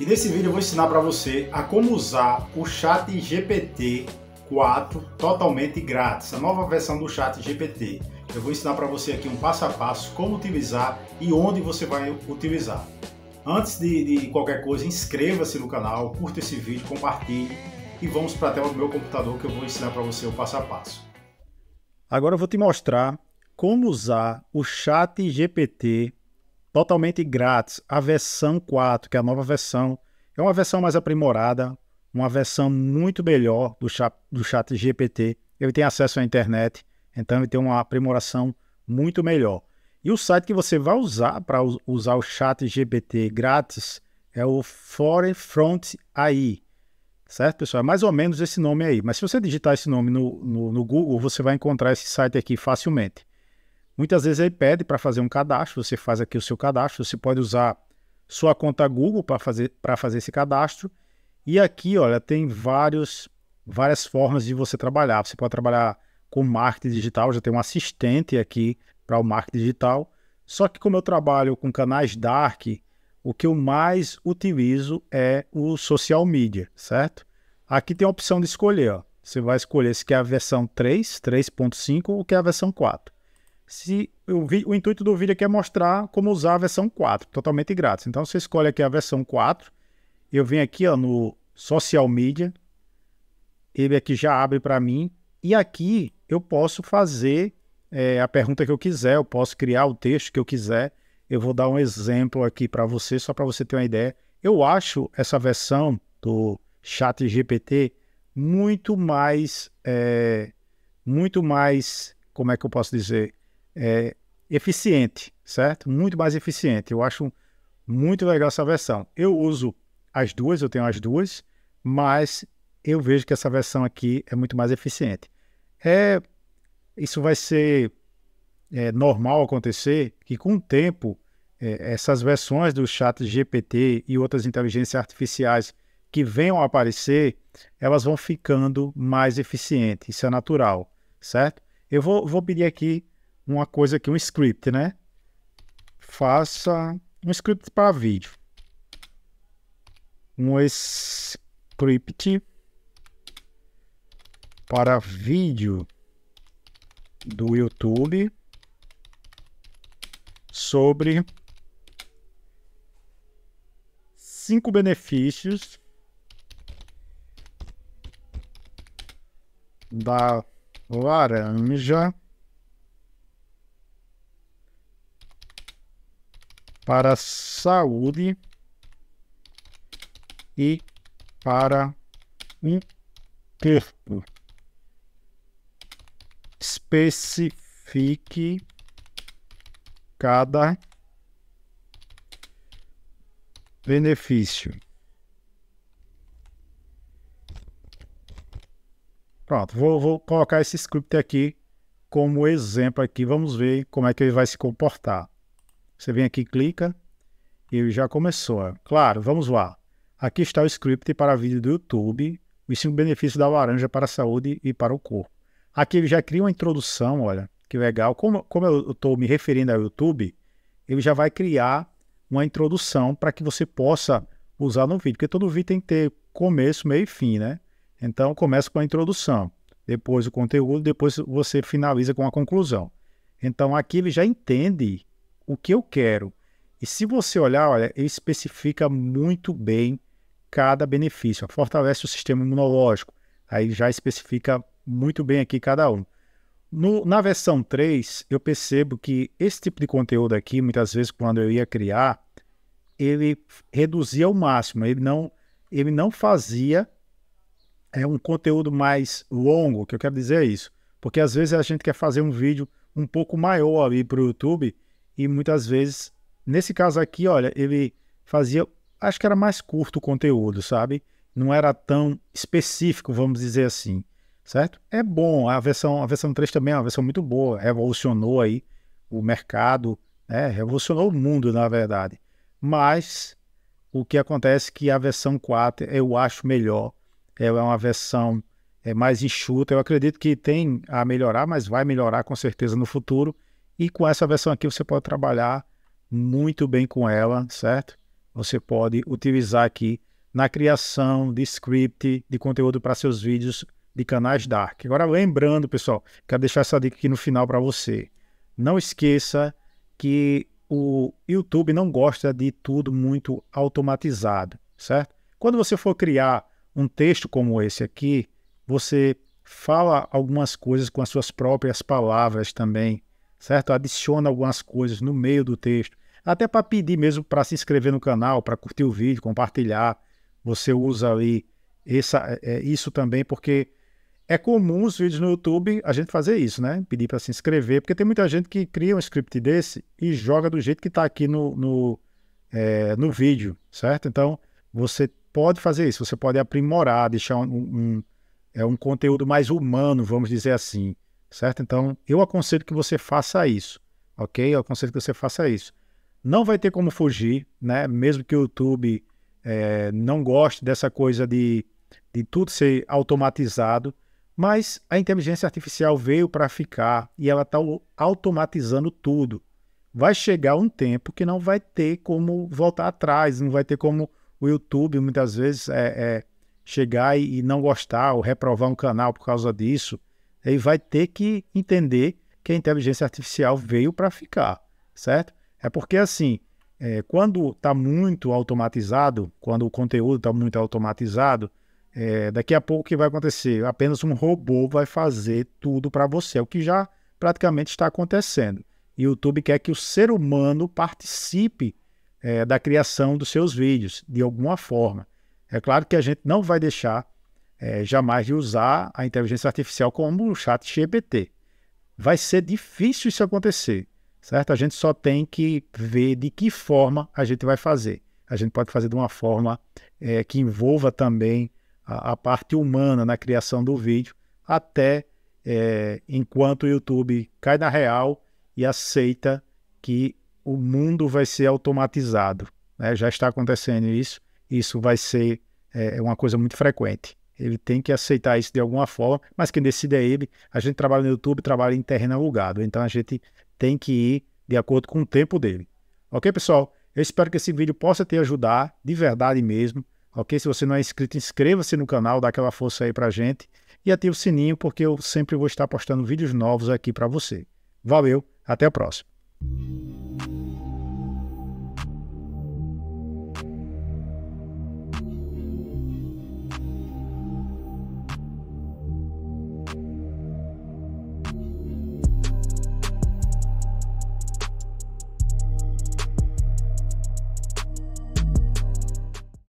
E nesse vídeo eu vou ensinar para você a como usar o Chat GPT 4 totalmente grátis, a nova versão do Chat GPT. Eu vou ensinar para você aqui um passo a passo como utilizar e onde você vai utilizar. Antes de, de qualquer coisa, inscreva-se no canal, curta esse vídeo, compartilhe e vamos para a tela do meu computador que eu vou ensinar para você o passo a passo. Agora eu vou te mostrar como usar o Chat GPT totalmente grátis. A versão 4, que é a nova versão, é uma versão mais aprimorada, uma versão muito melhor do chat, do chat GPT. Ele tem acesso à internet, então ele tem uma aprimoração muito melhor. E o site que você vai usar para usar o chat GPT grátis é o Forefront AI. Certo, pessoal? É mais ou menos esse nome aí. Mas se você digitar esse nome no, no, no Google, você vai encontrar esse site aqui facilmente. Muitas vezes ele pede para fazer um cadastro, você faz aqui o seu cadastro, você pode usar sua conta Google para fazer, fazer esse cadastro. E aqui, olha, tem vários, várias formas de você trabalhar. Você pode trabalhar com marketing digital, já tem um assistente aqui para o marketing digital. Só que como eu trabalho com canais dark, o que eu mais utilizo é o social media, certo? Aqui tem a opção de escolher, ó. Você vai escolher se quer a versão 3, 3.5 ou quer a versão 4 se o, o intuito do vídeo aqui é mostrar como usar a versão 4, totalmente grátis. Então você escolhe aqui a versão 4, eu venho aqui ó, no Social Media, ele aqui já abre para mim, e aqui eu posso fazer é, a pergunta que eu quiser, eu posso criar o texto que eu quiser. Eu vou dar um exemplo aqui para você, só para você ter uma ideia. Eu acho essa versão do Chat GPT muito mais, é, muito mais, como é que eu posso dizer? é, eficiente, certo? Muito mais eficiente. Eu acho muito legal essa versão. Eu uso as duas, eu tenho as duas, mas eu vejo que essa versão aqui é muito mais eficiente. É, isso vai ser é, normal acontecer que com o tempo é, essas versões do chat GPT e outras inteligências artificiais que venham a aparecer, elas vão ficando mais eficientes. Isso é natural, certo? Eu vou, vou pedir aqui uma coisa aqui, um script, né? Faça um script para vídeo. Um script para vídeo do YouTube sobre cinco benefícios da laranja para saúde e para um corpo. Especifique cada benefício. Pronto, vou, vou colocar esse script aqui como exemplo aqui. Vamos ver como é que ele vai se comportar. Você vem aqui, clica e já começou. Claro, vamos lá. Aqui está o script para vídeo do YouTube, os cinco benefícios da laranja para a saúde e para o corpo. Aqui ele já cria uma introdução, olha, que legal. Como, como eu estou me referindo ao YouTube, ele já vai criar uma introdução para que você possa usar no vídeo, porque todo vídeo tem que ter começo, meio e fim, né? Então começa com a introdução, depois o conteúdo, depois você finaliza com a conclusão. Então aqui ele já entende o que eu quero. E se você olhar, olha, ele especifica muito bem cada benefício. Fortalece o sistema imunológico. Aí já especifica muito bem aqui cada um. No, na versão 3, eu percebo que esse tipo de conteúdo aqui, muitas vezes quando eu ia criar, ele reduzia ao máximo, ele não, ele não fazia é um conteúdo mais longo, que eu quero dizer é isso. Porque às vezes a gente quer fazer um vídeo um pouco maior ali para o YouTube e muitas vezes, nesse caso aqui, olha, ele fazia, acho que era mais curto o conteúdo, sabe? Não era tão específico, vamos dizer assim, certo? É bom, a versão, a versão 3 também é uma versão muito boa, revolucionou aí o mercado, né? revolucionou o mundo, na verdade. Mas o que acontece é que a versão 4 eu acho melhor. Ela é uma versão é, mais enxuta. Eu acredito que tem a melhorar, mas vai melhorar com certeza no futuro. E com essa versão aqui você pode trabalhar muito bem com ela, certo? Você pode utilizar aqui na criação de script, de conteúdo para seus vídeos de canais Dark. Agora, lembrando, pessoal, quero deixar essa dica aqui no final para você. Não esqueça que o YouTube não gosta de tudo muito automatizado, certo? Quando você for criar um texto como esse aqui, você fala algumas coisas com as suas próprias palavras também, certo? Adiciona algumas coisas no meio do texto, até para pedir mesmo para se inscrever no canal, para curtir o vídeo, compartilhar. Você usa ali essa, é, é, isso também, porque é comum os vídeos no YouTube a gente fazer isso, né? Pedir para se inscrever, porque tem muita gente que cria um script desse e joga do jeito que está aqui no, no, é, no, vídeo, certo? Então, você pode fazer isso, você pode aprimorar, deixar um, um, é, um conteúdo mais humano, vamos dizer assim certo? Então, eu aconselho que você faça isso, ok? Eu aconselho que você faça isso. Não vai ter como fugir, né? Mesmo que o YouTube é, não goste dessa coisa de, de tudo ser automatizado, mas a inteligência artificial veio para ficar e ela está automatizando tudo. Vai chegar um tempo que não vai ter como voltar atrás, não vai ter como o YouTube muitas vezes é, é chegar e, e não gostar ou reprovar um canal por causa disso ele vai ter que entender que a inteligência artificial veio para ficar, certo? É porque assim, é, quando está muito automatizado, quando o conteúdo está muito automatizado, é, daqui a pouco o que vai acontecer? Apenas um robô vai fazer tudo para você, o que já praticamente está acontecendo. YouTube quer que o ser humano participe é, da criação dos seus vídeos, de alguma forma. É claro que a gente não vai deixar é, jamais de usar a inteligência artificial como o chat GPT. Vai ser difícil isso acontecer, certo? A gente só tem que ver de que forma a gente vai fazer. A gente pode fazer de uma forma é, que envolva também a, a, parte humana na criação do vídeo, até é, enquanto o YouTube cai na real e aceita que o mundo vai ser automatizado. Né? Já está acontecendo isso, isso vai ser é, uma coisa muito frequente. Ele tem que aceitar isso de alguma forma, mas quem decide é ele. A gente trabalha no YouTube, trabalha em terreno alugado, então a gente tem que ir de acordo com o tempo dele. Ok, pessoal? Eu espero que esse vídeo possa te ajudar, de verdade mesmo. Ok? Se você não é inscrito, inscreva-se no canal, dá aquela força aí pra gente e ative o sininho, porque eu sempre vou estar postando vídeos novos aqui para você. Valeu, até a próxima.